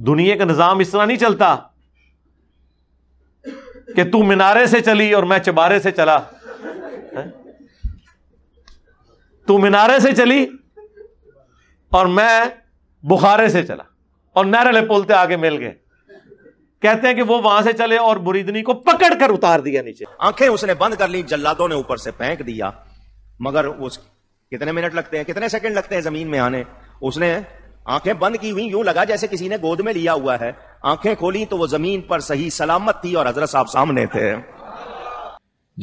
दुनिया का निज़ाम इस तरह नहीं चलता कि तू मीनारे से चली और मैं चबारे से चला तू मीनारे से चली और मैं बुखारे से चला और नहरले पोलते आगे मिल गए कहते हैं कि वो वहां से चले और बुरीदनी को पकड़ कर उतार दिया नीचे आंखें उसने बंद कर ली जल्लादों ने ऊपर से फेंक दिया मगर उस कितने मिनट लगते हैं कितने सेकंड लगते हैं जमीन में आने उसने आंखें बंद की हुई यूं लगा जैसे किसी ने गोद में लिया हुआ है आंखें खोली तो वो जमीन पर सही सलामत थी और हजरत साहब सामने थे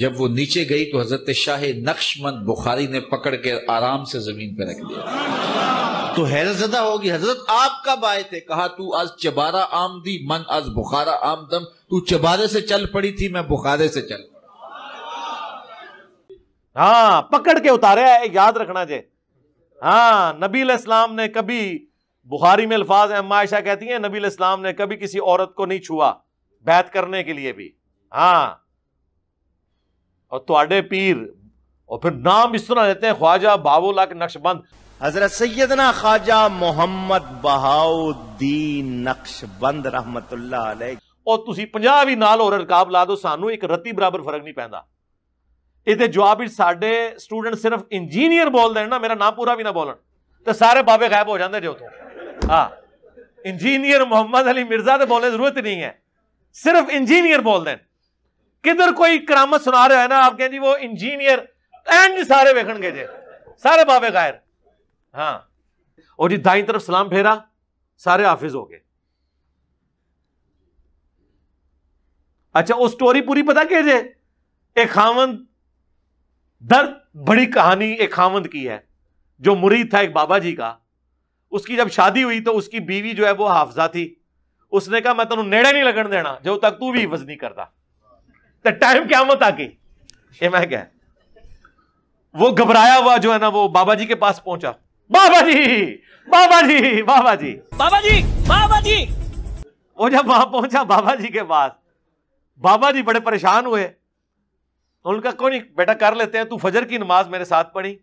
जब वो नीचे गई तो हजरत शाह नक्शमंद बुखारी ने पकड़ के आराम से जमीन पर रख दिया तो हैरत जदा होगी हजरत आप कब आए थे कहा तू आज चबारा आमदी मन आज बुखारा आमदम तू चबारे से चल पड़ी थी मैं बुखारे से चल हाँ पकड़ के उतारे याद रखना जे हाँ नबी इस्लाम ने कभी बुखारी में अल्फाज अम्मा आयशा कहती है नबी इस्लाम ने कभी किसी औरत को नहीं छुआ बैत करने के लिए भी हाँ और थोड़े पीर और फिर नाम इस तरह लेते हैं ख्वाजा बाबुलक नक्शबंद हजरत सैदना ख्वाजा मोहम्मद बहाउद्दीन नक्शबंद रहमत और ਤੁਸੀਂ 50 ਵੀ ਨਾਲ ਹੋਰ ਰਕਾਬ ਲਾ ਦਿਓ ਸਾਨੂੰ ਇੱਕ ਰੱਤੀ ਬਰਾਬਰ ਫਰਕ ਨਹੀਂ ਪੈਂਦਾ ਇਹਦੇ ਜਵਾਬ ਵਿੱਚ ਸਾਡੇ ਸਟੂਡੈਂਟ ਸਿਰਫ ਇੰਜੀਨੀਅਰ ਬੋਲਦੇ ਨੇ ਨਾ ਮੇਰਾ ਨਾਮ ਪੂਰਾ ਵੀ ਨਾ ਬੋਲਣ ਤੇ ਸਾਰੇ ਬਾਬੇ ਗਾਇਬ ਹੋ ਜਾਂਦੇ ਜੇ हाँ इंजीनियर मोहम्मद अली मिर्जा तो बोलने जरूरत नहीं है सिर्फ इंजीनियर बोल दें किधर कोई करामत सुना रहे हो ना आप जी वो इंजीनियर एंड सारे वेखन गए जे सारे बाबे गायर हाँ और जी दाई तरफ सलाम फेरा सारे हाफिज हो गए अच्छा वो स्टोरी पूरी पता कह जे एक खावंद दर्द बड़ी कहानी एक खावंद की है जो मुरीद था एक बाबा जी का उसकी जब शादी हुई तो उसकी बीवी जो है वो हाफजा थी उसने कहा मैं तेन नेड़े नहीं लगन देना जो तक तू भी हिफज करता तो टाइम क्या मत आके ये मैं क्या वो घबराया हुआ जो है ना वो बाबा जी के पास पहुंचा बाबा जी बाबा जी बाबा जी बाबा जी बाबा जी वो जब वहां पहुंचा बाबा जी के पास बाबा जी बड़े परेशान हुए तो उनका कोई नहीं बेटा कर लेते हैं तू फजर की नमाज मेरे साथ पढ़ी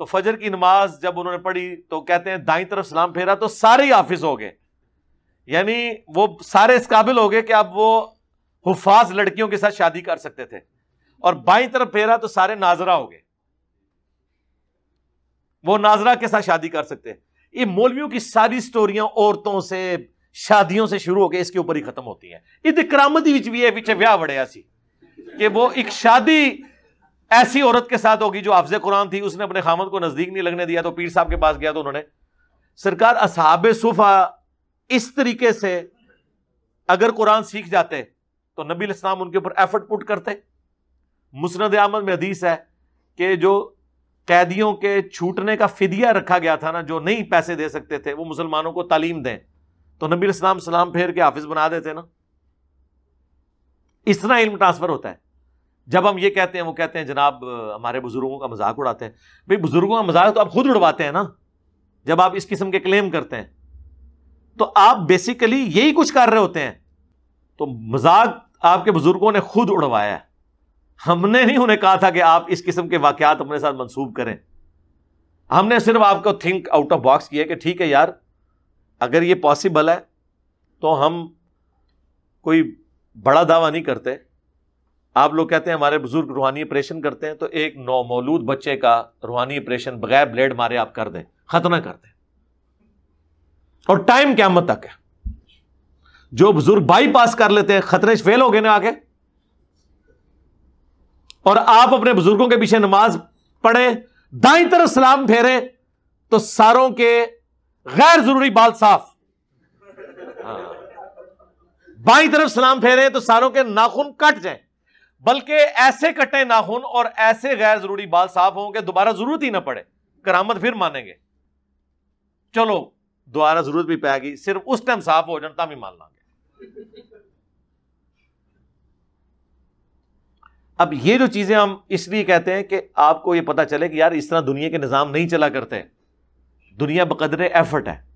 तो फजर की नमाज जब उन्होंने पढ़ी तो कहते हैं दाई तरफ सलाम फेरा तो सारे ही हाफिज हो गए यानी वो सारे इस काबिल हो गए कि अब वो हुफाज लड़कियों के साथ शादी कर सकते थे और बाई तरफ फेरा तो सारे नाजरा हो गए वो नाजरा के साथ शादी कर सकते ये मौलवियों की सारी स्टोरियां औरतों से शादियों से शुरू हो होकर इसके ऊपर ही खत्म होती हैं इतनी करामती भी है पीछे ब्याह बढ़िया कि वो एक शादी ऐसी औरत के साथ होगी जो अफज कुरान थी उसने अपने खामद को नजदीक नहीं लगने दिया तो पीर साहब के पास गया तो उन्होंने सरकार असहाब सुफा इस तरीके से अगर कुरान सीख जाते तो नबी इस्लाम उनके ऊपर एफर्ट पुट करते मुस्रद आमद में हदीस है कि जो कैदियों के छूटने का फिदिया रखा गया था ना जो नहीं पैसे दे सकते थे वो मुसलमानों को तालीम दें तो नबी इस्लाम सलाम फेर के हाफिज बना देते ना इस तरह इल्म ट्रांसफर होता है जब हम ये कहते हैं वो कहते हैं जनाब हमारे बुजुर्गों का मजाक उड़ाते हैं भाई बुजुर्गों का मजाक तो आप खुद उड़वाते हैं ना जब आप इस किस्म के क्लेम करते हैं तो आप बेसिकली यही कुछ कर रहे होते हैं तो मजाक आपके बुजुर्गों ने खुद उड़वाया है हमने नहीं उन्हें कहा था कि आप इस किस्म के वाकयात अपने साथ मंसूब करें हमने सिर्फ आपको थिंक आउट ऑफ बॉक्स किया कि ठीक है यार अगर ये पॉसिबल है तो हम कोई बड़ा दावा नहीं करते आप लोग कहते हैं हमारे बुजुर्ग रूहानी ऑपरेशन करते हैं तो एक नौमौलूद बच्चे का रूहानी ऑपरेशन बगैर ब्लेड मारे आप कर दें खतना कर दें और टाइम क्या मत तक है जो बुजुर्ग बाईपास कर लेते हैं खतरे फेल हो गए ना आगे और आप अपने बुजुर्गों के पीछे नमाज पढ़े दाई तरफ सलाम फेरे तो सारों के गैर जरूरी बाल साफ हाँ। बाई तरफ सलाम फेरे तो सारों के नाखून कट जाए बल्कि ऐसे कटे ना हो और ऐसे गैर जरूरी बाल साफ हों कि दोबारा जरूरत ही ना पड़े करामद फिर मानेंगे चलो दोबारा जरूरत भी पैगी सिर्फ उस टाइम साफ हो जाए तभी मान लागे अब ये जो चीजें हम इसलिए कहते हैं कि आपको यह पता चले कि यार इस तरह दुनिया के निजाम नहीं चला करते दुनिया बकदर एफर्ट है